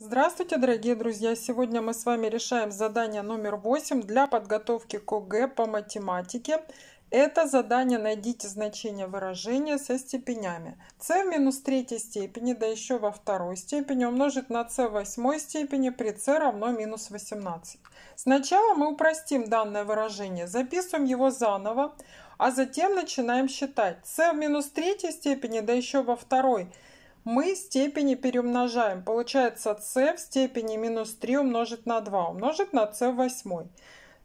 Здравствуйте, дорогие друзья! Сегодня мы с вами решаем задание номер 8 для подготовки к ОГЭ по математике. Это задание «Найдите значение выражения со степенями». c в минус третьей степени, да еще во второй степени, умножить на c в восьмой степени при c равно минус 18. Сначала мы упростим данное выражение, записываем его заново, а затем начинаем считать. c в минус третьей степени, да еще во второй степени, мы степени переумножаем. Получается c в степени минус 3 умножить на 2 умножить на c в восьмой.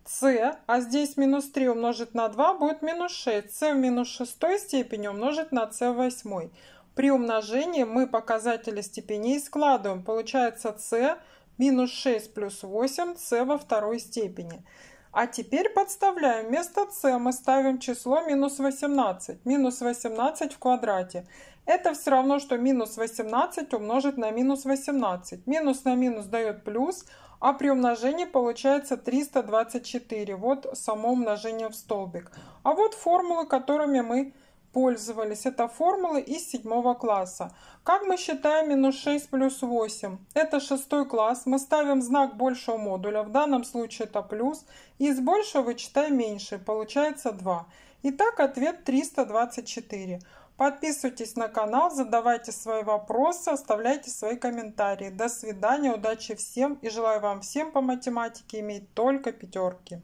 c, а здесь минус 3 умножить на 2 будет минус 6. c в минус шестой степени умножить на c в восьмой. При умножении мы показатели степеней складываем. Получается c минус 6 плюс 8, c во второй степени. А теперь подставляем. Вместо c мы ставим число минус 18. Минус 18 в квадрате. Это все равно, что минус 18 умножить на минус 18. Минус на минус дает плюс, а при умножении получается 324. Вот само умножение в столбик. А вот формулы, которыми мы пользовались. Это формулы из седьмого класса. Как мы считаем минус 6 плюс 8? Это шестой класс. Мы ставим знак большего модуля. В данном случае это плюс. Из большего вычитаем меньше. Получается 2. Итак, ответ 324. Подписывайтесь на канал, задавайте свои вопросы, оставляйте свои комментарии. До свидания, удачи всем и желаю вам всем по математике иметь только пятерки.